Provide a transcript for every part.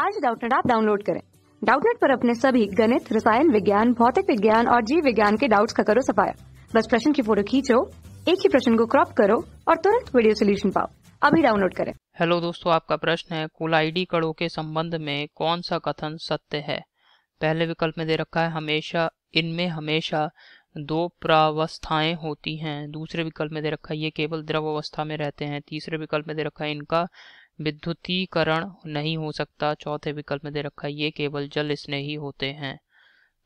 आज डाउटनेट आप डाउनलोड करें डाउटनेट पर अपने सभी गणित रसायन विज्ञान भौतिक विज्ञान और जीव विज्ञान के डाउट्स का करो सफाया बस प्रश्न की फोटो खींचो एक ही प्रश्न को क्रॉप करो और तुरंत वीडियो सोल्यूशन पाओ अभी डाउनलोड करें हेलो दोस्तों आपका प्रश्न है कुल कुलाइडी कणों के संबंध में कौन सा कथन सत्य है पहले विकल्प में दे रखा है हमेशा इनमें हमेशा दो प्रावस्थाएं होती हैं दूसरे विकल्प में दे रखा है ये केवल द्रव अवस्था में रहते हैं तीसरे विकल्प में दे रखा है इनका विद्युतीकरण नहीं हो सकता चौथे विकल्प में दे रखा है ये केवल जल स्नेही होते हैं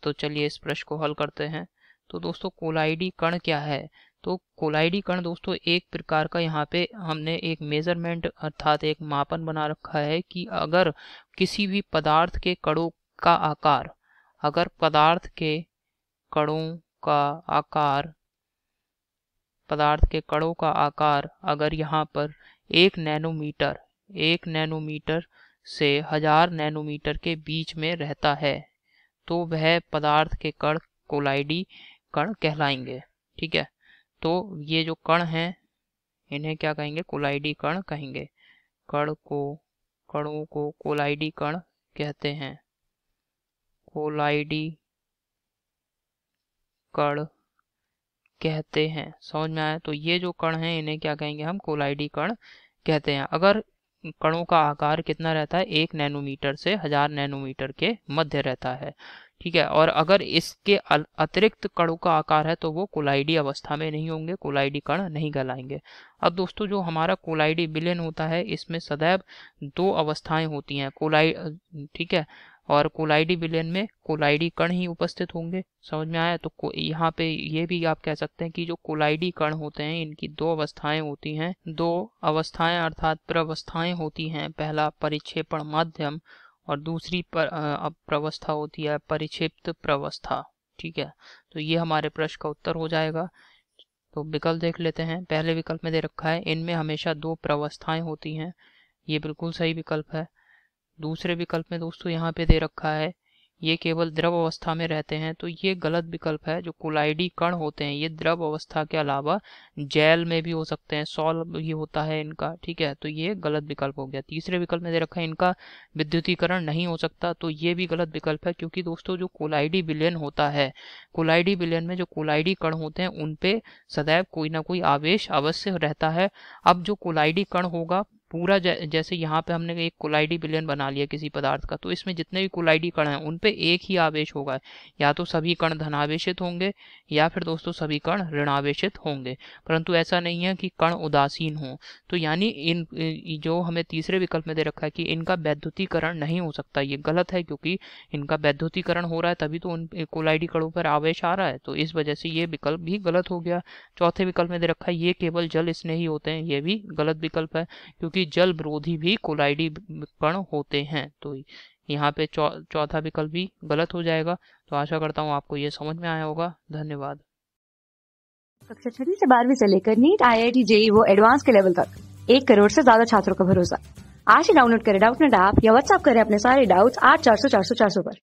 तो चलिए इस प्रश्न को हल करते हैं तो दोस्तों कोलाइडी कण क्या है तो कोलाइडी कण दोस्तों एक प्रकार का यहाँ पे हमने एक मेजरमेंट अर्थात एक मापन बना रखा है कि अगर किसी भी पदार्थ के कणों का आकार अगर पदार्थ के कणों का आकार पदार्थ के कणों का आकार अगर यहाँ पर एक नैनोमीटर एक नैनोमीटर से हजार नैनोमीटर के बीच में रहता है तो वह पदार्थ के कण कोलाइडी कण कहलाएंगे ठीक है तो ये जो कण हैं इन्हें क्या कहेंगे कोलाइडी कण कहेंगे कण को कणों को कोलाइडी कण कहते हैं कोलाइडी कण कहते हैं समझ में आया तो ये जो कण हैं इन्हें क्या कहेंगे हम कोलाइडी कण कहते हैं अगर कणों का आकार कितना रहता है एक नैनोमीटर से हजार नैनोमीटर के मध्य रहता है ठीक है और अगर इसके अतिरिक्त कणों का आकार है तो वो कोलाइडी अवस्था में नहीं होंगे कोलाइडी कण नहीं गलाएंगे अब दोस्तों जो हमारा कोलाइडी बिलियन होता है इसमें सदैव दो अवस्थाएं होती हैं कोलाइड ठीक है और कोलाइडी विलयन में कोलाइडी कण ही उपस्थित होंगे समझ में आया तो यहाँ पे ये भी आप कह सकते हैं कि जो कोलाइडी कण होते हैं इनकी दो अवस्थाएं होती हैं दो अवस्थाएं अर्थात प्रवस्थाएं होती हैं पहला परिक्षेपण माध्यम और दूसरी पर प्रवस्था होती है परिक्षिप्त प्रवस्था ठीक है तो ये हमारे प्रश्न का उत्तर हो जाएगा तो विकल्प देख लेते हैं पहले विकल्प में दे रखा है इनमें हमेशा दो प्रवस्थाएं होती हैं ये बिल्कुल सही विकल्प है दूसरे विकल्प में दोस्तों यहाँ पे दे रखा है ये केवल द्रव अवस्था में रहते हैं तो ये गलत विकल्प है जो कोलाइडी कण होते हैं ये द्रव अवस्था के अलावा जेल में भी हो सकते हैं सॉल भी होता है इनका ठीक है तो ये गलत विकल्प हो गया तीसरे विकल्प में दे रखा है इनका विद्युतीकरण नहीं हो सकता तो ये भी गलत विकल्प है क्योंकि दोस्तों जो कोलाइडी विलयन होता है कोलाइडी विलयन में जो कोलाइडी कण होते हैं उनपे सदैव कोई ना कोई आवेश अवश्य रहता है अब जो कोलाइडी कण होगा पूरा जैसे यहाँ पे हमने एक कोलाइडी बिलियन बना लिया किसी पदार्थ का तो इसमें जितने भी कोलाइडी कण हैं उन पे एक ही आवेश होगा या तो सभी कण धनावेशित होंगे या फिर दोस्तों सभी कण ऋणावेशित होंगे परंतु ऐसा नहीं है कि कण उदासीन हो तो यानी इन जो हमें तीसरे विकल्प में दे रखा है कि इनका वैद्युतीकरण नहीं हो सकता ये गलत है क्योंकि इनका वैद्युतीकरण हो रहा है तभी तो उन कोलाइडी कणों पर आवेश आ रहा है तो इस वजह से ये विकल्प भी गलत हो गया चौथे विकल्प में दे रखा है ये केवल जल स्नेही होते हैं ये भी गलत विकल्प है क्योंकि क्योंकि जल विरोधी भी कोलाइडी कण होते हैं तो यहाँ पे चौथा विकल्प भी गलत हो जाएगा तो आशा करता हूँ आपको ये समझ में आया होगा धन्यवाद कक्षा छठी से बारहवीं से लेकर नीट आई आई टी वो एडवांस के लेवल तक एक करोड़ से ज्यादा छात्रों का भरोसा आज ही डाउनलोड करें डाउट नेट ऐप या व्हाट्सअप करें अपने सारे डाउट्स आठ चार सौ चार सौ चार सौ पर